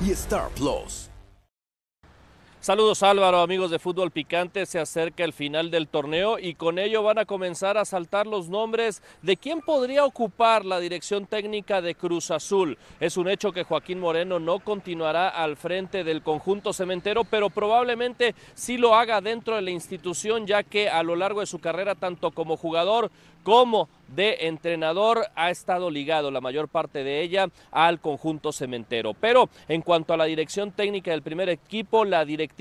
y Star Plus. Saludos Álvaro, amigos de Fútbol Picante, se acerca el final del torneo y con ello van a comenzar a saltar los nombres de quién podría ocupar la dirección técnica de Cruz Azul. Es un hecho que Joaquín Moreno no continuará al frente del conjunto cementero, pero probablemente sí lo haga dentro de la institución, ya que a lo largo de su carrera, tanto como jugador como de entrenador ha estado ligado la mayor parte de ella al conjunto cementero. Pero en cuanto a la dirección técnica del primer equipo, la dirección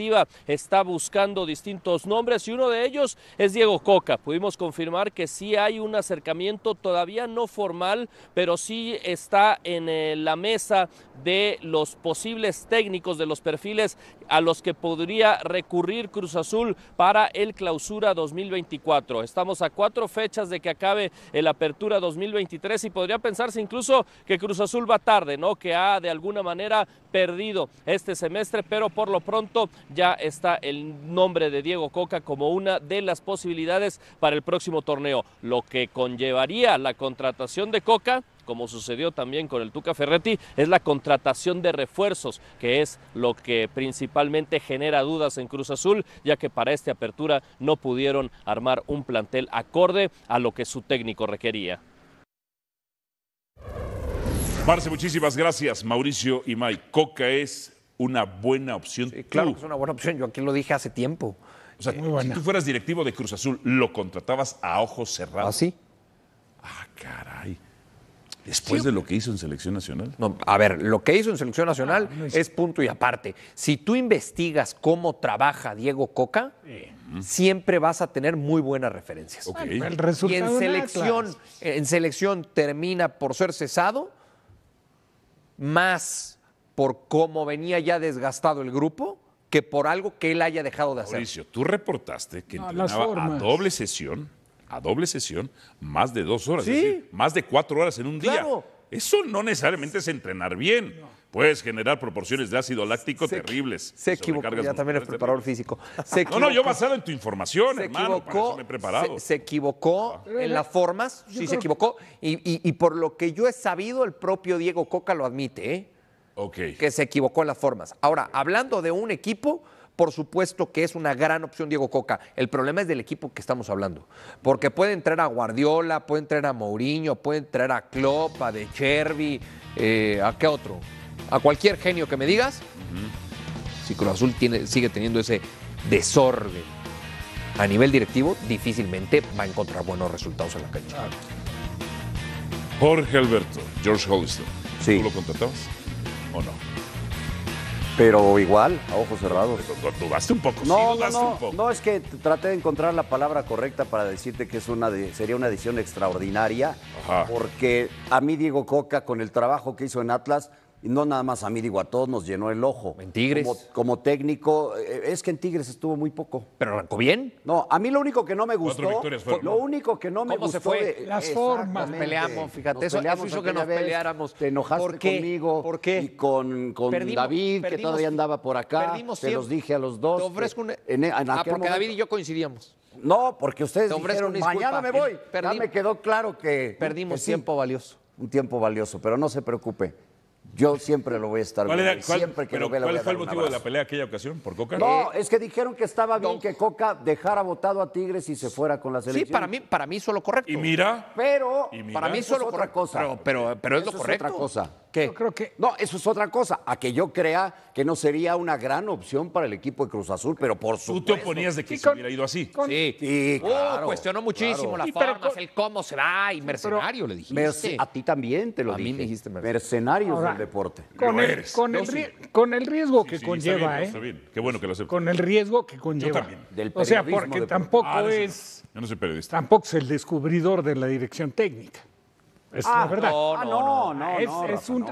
está buscando distintos nombres y uno de ellos es Diego Coca. Pudimos confirmar que sí hay un acercamiento todavía no formal, pero sí está en eh, la mesa de los posibles técnicos, de los perfiles a los que podría recurrir Cruz Azul para el clausura 2024. Estamos a cuatro fechas de que acabe el apertura 2023 y podría pensarse incluso que Cruz Azul va tarde, ¿no? Que ha de alguna manera perdido este semestre, pero por lo pronto ya está el nombre de Diego Coca como una de las posibilidades para el próximo torneo, lo que conllevaría la contratación de Coca como sucedió también con el Tuca Ferretti, es la contratación de refuerzos, que es lo que principalmente genera dudas en Cruz Azul, ya que para esta apertura no pudieron armar un plantel acorde a lo que su técnico requería. Marce, muchísimas gracias, Mauricio y Mike. Coca es una buena opción. claro, es una buena opción. Yo aquí lo dije hace tiempo. O sea, si tú fueras directivo de Cruz Azul, ¿lo contratabas a ojos cerrados? ¿Ah, sí? Ah, caray. Después de lo que hizo en selección nacional. a ver, lo que hizo en selección ah, nacional es... punto y aparte. Si tú investigas cómo trabaja Diego Coca, siempre vas a tener muy buenas referencias. y en selección, en selección termina por ser cesado, más por cómo venía ya desgastado el grupo que por algo que él haya dejado de hacer. Mauricio, tú reportaste que entrenaba a doble sesión, a doble sesión, más de dos horas, más de cuatro horas en un claro. día. Eso no necesariamente es entrenar bien. Puedes generar proporciones de ácido láctico terribles. Se equivocó. Ya también es preparador físico. no, no, yo basado en tu información, se hermano. Equivocó, me he preparado. Se, equivocó en las formas, sí se equivocó. Y, y, por lo que yo he sabido, el propio Diego Coca lo admite, ¿eh? Que se equivocó en las formas. Ahora, hablando de un equipo, por supuesto que es una gran opción Diego Coca. El problema es del equipo que estamos hablando. Porque puede entrar a Guardiola, puede entrar a Mourinho, puede entrar a Klopp, a De Chervi, eh, ¿a qué otro? A cualquier genio que me digas. Si Cruz Azul sigue teniendo ese desorden a nivel directivo, difícilmente va a encontrar buenos resultados en la cancha. Jorge Alberto, George Hollister, ¿tú lo contratabas? ¿O no? Pero igual, a ojos cerrados. Dudaste un poco, no, un poco. No, es que traté de encontrar la palabra correcta para decirte que es una sería una edición extraordinaria, porque a mí Diego Coca, con el trabajo que hizo en Atlas, y no nada más a mí, digo, a todos nos llenó el ojo. En Tigres. Como, técnico, eh, es que en Tigres estuvo muy poco. ¿Pero arrancó bien? No, a mí lo único que no me gustó. Fueron, lo único que no me gustó. se fue? Las formas. Nos peleamos, fíjate, eso hizo que nos peleáramos. Te enojaste conmigo. ¿Por Y con, David, que todavía andaba por acá. Perdimos Se los dije a los dos. Te ofrezco una. E- ah, porque David y yo coincidíamos. No, porque ustedes dijeron, mañana me voy. ya me quedó claro que. Perdimos tiempo valioso. Un tiempo valioso, pero no se preocupe yo siempre lo voy a estar ¿Cuál cuál, siempre ¿Cuál fue el motivo de la pelea aquella ocasión? ¿Por Coca? No, es que dijeron que estaba bien que Coca dejara votado a Tigres y se fuera con la selección. Sí, para mí, para mí eso lo correcto. Y mira. Pero, para mí eso, otra cosa. Pero, pero, es lo correcto. otra cosa. Yo creo que... No, eso es otra cosa. A que yo crea que no sería una gran opción para el equipo de Cruz Azul, pero por supuesto. Tú te oponías de que se hubiera ido así. Sí. Y claro, oh, cuestionó muchísimo la las formas, el cómo se va y mercenario, le dijiste. a ti también te lo a Mí me dijiste mercenario. Mercenario del deporte. Con el, Con, el, riesgo que conlleva, está bien, ¿eh? Está bien. Qué bueno que lo aceptes. Con el riesgo que conlleva. Yo también. o sea, porque tampoco ah, es. Yo no soy periodista. Tampoco es el descubridor de la dirección técnica. Es ah, verdad. Ah, no, no, no. es, un,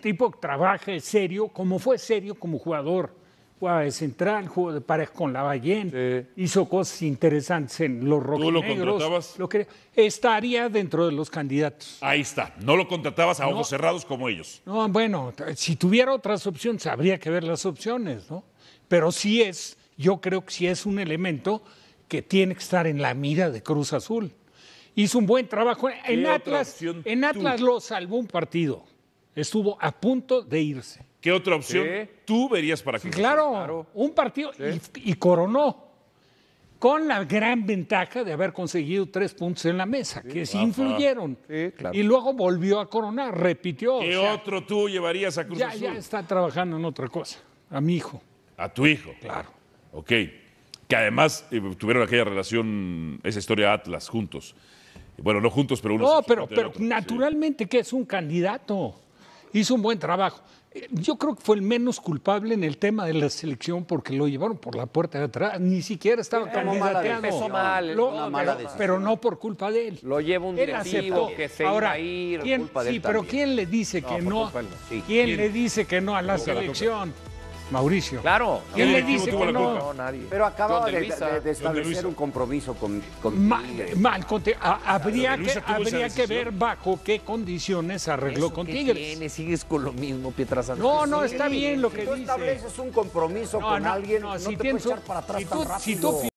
tipo que trabaja serio, como fue serio como jugador. Jugaba de central, jugó de pareja con la ballena hizo cosas interesantes en los rojinegros. ¿Tú lo contratabas? estaría dentro de los candidatos. Ahí está. No lo contratabas a ojos cerrados como ellos. No, bueno, si tuviera otras opciones, habría que ver las opciones, ¿no? Pero sí es, yo creo que sí es un elemento que tiene que estar en la mira de Cruz Azul hizo un buen trabajo. En Atlas, en Atlas lo salvó un partido. Estuvo a punto de irse. ¿Qué otra opción tú verías para que claro, un partido y, coronó con la gran ventaja de haber conseguido tres puntos en la mesa, que sí influyeron. Y luego volvió a coronar, repitió. ¿Qué otro tú llevarías a Cruz ya, Ya está trabajando en otra cosa, a mi hijo. A tu hijo. Claro. Ok. Que además eh, tuvieron aquella relación, esa historia Atlas juntos. Bueno, no juntos, pero uno. No, pero, pero naturalmente que es un candidato. Hizo un buen trabajo. Eh, yo creo que fue el menos culpable en el tema de la selección porque lo llevaron por la puerta de atrás. Ni siquiera estaba candidateando. una mala pero, no por culpa de él. Lo lleva un directivo que se Ahora, a ir. ¿quién, sí, pero ¿quién le dice que no? ¿Quién, le dice que no a la selección? Mauricio. Claro. ¿Quién le dice que no? no? nadie. Pero acababa de, de, establecer un compromiso con... con mal, mal habría que, ver bajo qué condiciones arregló Eso con que Tigres. Tiene, sigues con lo mismo, Pietrasa. No, no, está bien lo que si tú estableces un compromiso con alguien, no, te puedes echar para atrás tan rápido.